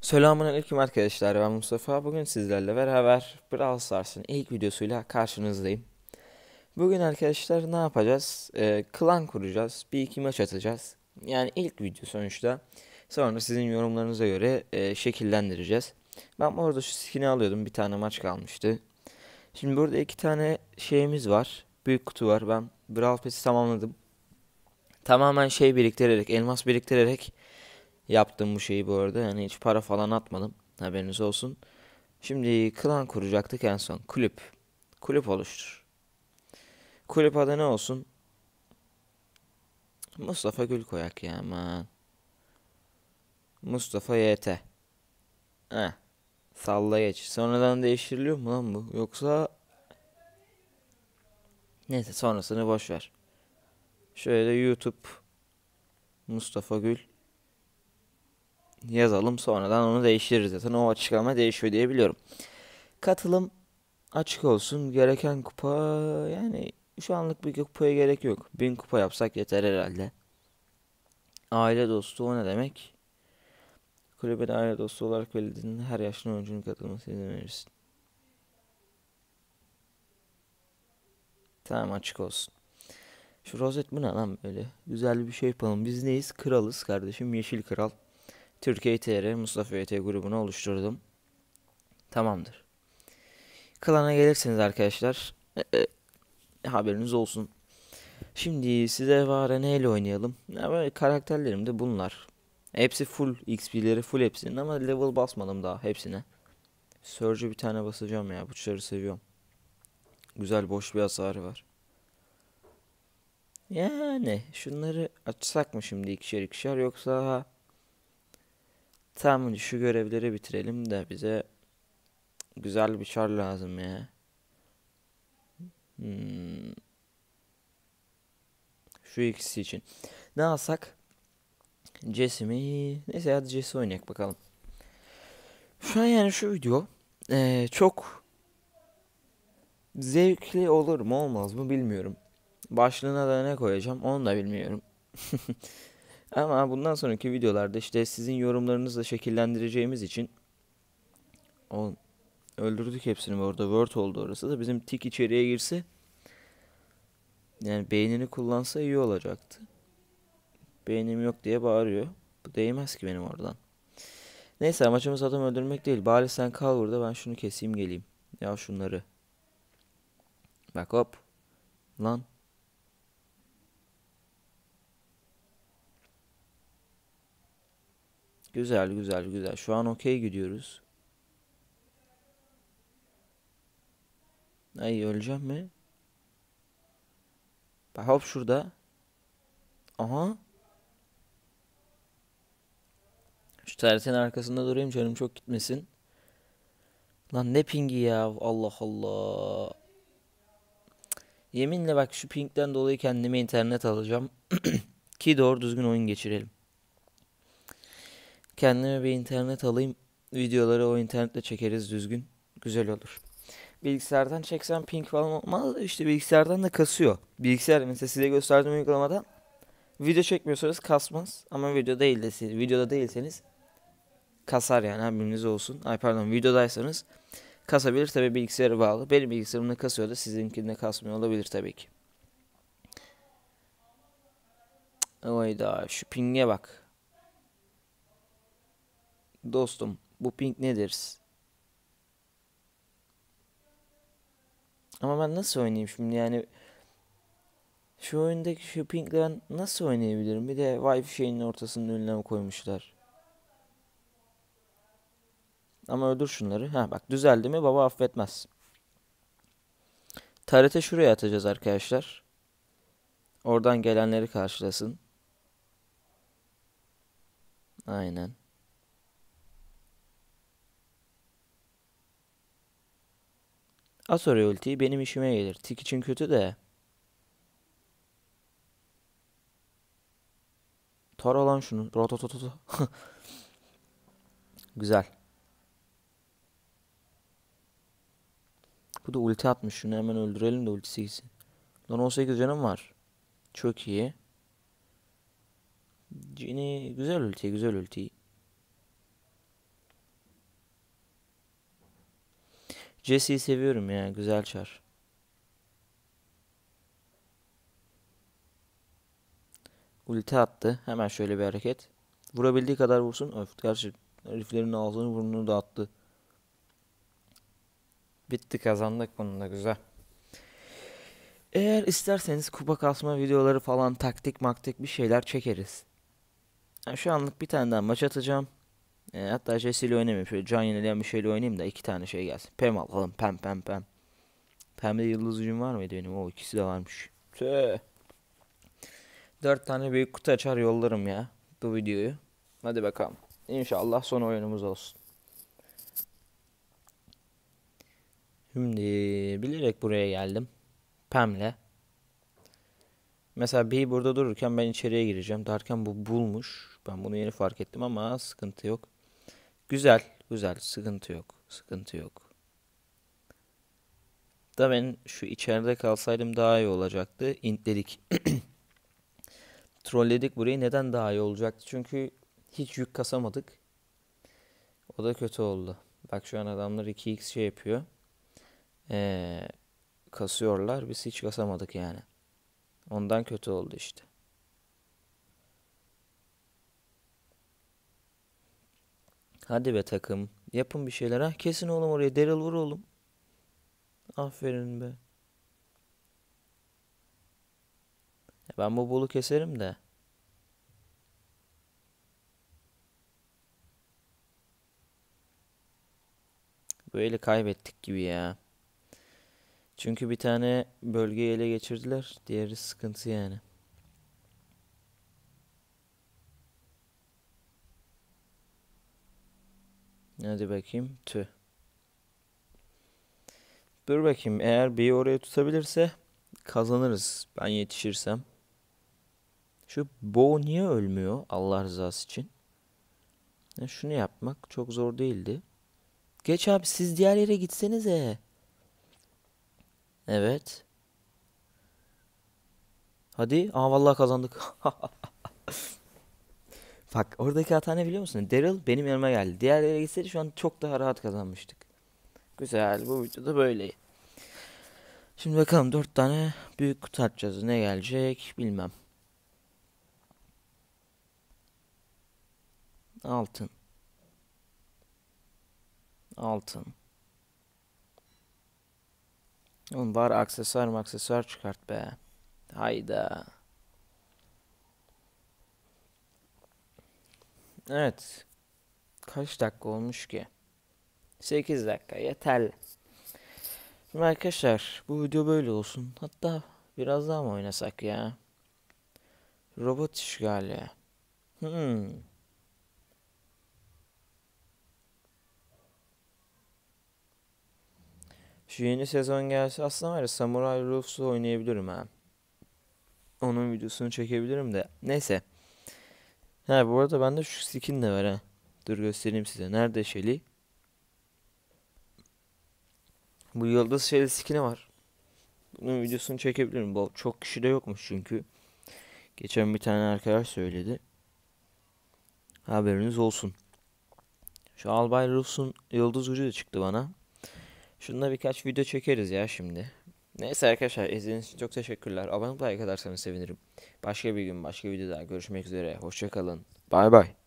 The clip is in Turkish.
Selamünaleyküm arkadaşlar ben Mustafa. Bugün sizlerle beraber Brawl Stars'ın ilk videosuyla karşınızdayım. Bugün arkadaşlar ne yapacağız? Ee, klan kuracağız. Bir iki maç atacağız. Yani ilk video sonuçta. Sonra sizin yorumlarınıza göre e, şekillendireceğiz. Ben orada şu skin'i alıyordum. Bir tane maç kalmıştı. Şimdi burada iki tane şeyimiz var. Büyük kutu var. Ben Brawl Pass'i tamamladım. Tamamen şey biriktirerek, elmas biriktirerek Yaptım bu şeyi bu arada. Yani hiç para falan atmadım. Haberiniz olsun. Şimdi klan kuracaktık en son. Kulüp. Kulüp oluştur. Kulüp adı ne olsun? Mustafa Gül koyak ya aman. Mustafa YT. Heh. Salla geç. Sonradan değiştiriliyor mu lan bu? Yoksa... Neyse sonrasını boş ver. Şöyle YouTube Mustafa Gül yazalım sonradan onu değiştiririz zaten o açıklama değişiyor diye biliyorum. Katılım açık olsun gereken kupa yani şu anlık bir kupaya gerek yok. Bin kupa yapsak yeter herhalde. Aile dostu o ne demek? Kulübe aile dostu olarak belirlediğin her yaşlı oyuncunun katılması izin verirsin. Tamam açık olsun. Şu rozet bu ne lan böyle? Güzel bir şey yapalım. Biz neyiz? Kralız kardeşim. Yeşil kral. Türkiye TR Mustafa YT grubunu oluşturdum. Tamamdır. Klana gelirseniz arkadaşlar. E, e, haberiniz olsun. Şimdi size var neyle oynayalım? Ama karakterlerim de bunlar. Hepsi full XP'leri full hepsinin ama level basmadım daha hepsine. Surge'e bir tane basacağım ya. bu Bıçları seviyorum. Güzel boş bir hasarı var. Yani şunları açsak mı şimdi ikişer ikişer yoksa Tamam şu görevleri bitirelim de bize güzel bir çar lazım ya. Hmm. Şu ikisi için. Ne alsak? Jesse mi? Neyse hadi Jesse oynayak bakalım. Şu an yani şu video ee, çok zevkli olur mu olmaz mı bilmiyorum. Başlığına da ne koyacağım onu da bilmiyorum. Ama bundan sonraki videolarda işte sizin yorumlarınızla şekillendireceğimiz için o öldürdük hepsini orada. Word oldu orası da bizim tik içeriye girse yani beynini kullansa iyi olacaktı. Beynim yok diye bağırıyor. Bu değmez ki benim oradan. Neyse amacımız adam öldürmek değil. Bari sen kal burada ben şunu keseyim geleyim. Ya şunları. Bak hop. Lan Güzel güzel güzel. Şu an okey gidiyoruz. Ay öleceğim mi? Bak hop şurada. Aha. Şu tersin arkasında durayım canım çok gitmesin. Lan ne pingi ya Allah Allah. Yeminle bak şu pingden dolayı kendime internet alacağım. Ki doğru düzgün oyun geçirelim. Kendime bir internet alayım. Videoları o internetle çekeriz düzgün. Güzel olur. Bilgisayardan çeksem ping falan olmaz. İşte bilgisayardan da kasıyor. Bilgisayar mesela size gösterdiğim uygulamada video çekmiyorsanız kasmaz. Ama video değil de, videoda değilseniz kasar yani haberiniz olsun. Ay pardon videodaysanız kasabilir tabi bilgisayara bağlı. Benim bilgisayarımda kasıyor da sizinkinde kasmıyor olabilir tabii ki. Vay da şu pinge bak. Dostum bu ping nedir? Ama ben nasıl oynayayım şimdi yani şu oyundaki şu pingle ben nasıl oynayabilirim? Bir de wifi şeyinin ortasının önüne koymuşlar. Ama öldür şunları. Ha bak düzeldi mi baba affetmez. Tarete şuraya atacağız arkadaşlar. Oradan gelenleri karşılasın. Aynen. At oraya ultiyi benim işime gelir. Tik için kötü de. Tar alan şunu. Rototototo. Güzel. Bu da ulti atmış. Şunu hemen öldürelim de ultisi gitsin. Lan 18 canım var. Çok iyi. Cini güzel ulti, güzel ulti. Jesse'yi seviyorum ya. Güzel çar. Ulti attı. Hemen şöyle bir hareket. Vurabildiği kadar vursun. Öf, gerçi heriflerin ağzını burnunu dağıttı. Bitti kazandık bunu da güzel. Eğer isterseniz kupa kasma videoları falan taktik maktik bir şeyler çekeriz. Yani şu anlık bir tane daha maç atacağım. E, hatta Jesse ile oynamayayım. Şöyle can yenileyen bir şeyle oynayayım da iki tane şey gelsin. Pem alalım. Pem pem pem. Pem'de yıldız ucum var mıydı benim? O ikisi de varmış. Tüh. Dört tane büyük kutu açar yollarım ya. Bu videoyu. Hadi bakalım. İnşallah son oyunumuz olsun. Şimdi bilerek buraya geldim. Pem'le. Mesela bir burada dururken ben içeriye gireceğim derken bu bulmuş. Ben bunu yeni fark ettim ama sıkıntı yok. Güzel, güzel. Sıkıntı yok. Sıkıntı yok. Da ben şu içeride kalsaydım daha iyi olacaktı. İntledik. Trolledik burayı. Neden daha iyi olacaktı? Çünkü hiç yük kasamadık. O da kötü oldu. Bak şu an adamlar 2x şey yapıyor. Ee, kasıyorlar. Biz hiç kasamadık yani. Ondan kötü oldu işte. Hadi be takım. Yapın bir şeyler ha. Kesin oğlum oraya. Daryl vur oğlum. Aferin be. Ben bu bolu keserim de. Böyle kaybettik gibi ya. Çünkü bir tane bölgeyi ele geçirdiler. Diğeri sıkıntı yani. Hadi bakayım. Tü. Dur bakayım. Eğer B oraya tutabilirse kazanırız. Ben yetişirsem. Şu Bo niye ölmüyor Allah rızası için? Ya şunu yapmak çok zor değildi. Geç abi siz diğer yere gitsenize. Evet. Hadi. Aa vallahi kazandık. Bak oradaki hata ne biliyor musun? Daryl benim yanıma geldi. Diğerlere gitseydi şu an çok daha rahat kazanmıştık. Güzel bu videoda böyle. Şimdi bakalım dört tane büyük kutu açacağız. Ne gelecek bilmem. Altın. Altın. Oğlum var aksesuar aksesuar çıkart be. Hayda. Evet. Kaç dakika olmuş ki? 8 dakika yeterli. Şimdi arkadaşlar bu video böyle olsun. Hatta biraz daha mı oynasak ya? Robot işgali. Hmm. Şu yeni sezon gelse aslında var ya Samurai Ruffs'u oynayabilirim ha. Onun videosunu çekebilirim de. Neyse. He bu arada bende şu skin de var ha. Dur göstereyim size. Nerede Shelly? Bu yıldız Shelly skin'i var. Bunun videosunu çekebilirim. Bu çok kişi de yokmuş çünkü. Geçen bir tane arkadaş söyledi. Haberiniz olsun. Şu Albay Rus'un yıldız gücü de çıktı bana. şunda birkaç video çekeriz ya şimdi. Neyse arkadaşlar izlediğiniz için çok teşekkürler. Abone olmayı kadar atarsanız sevinirim. Başka bir gün başka bir videoda görüşmek üzere. Hoşçakalın. Bay bay.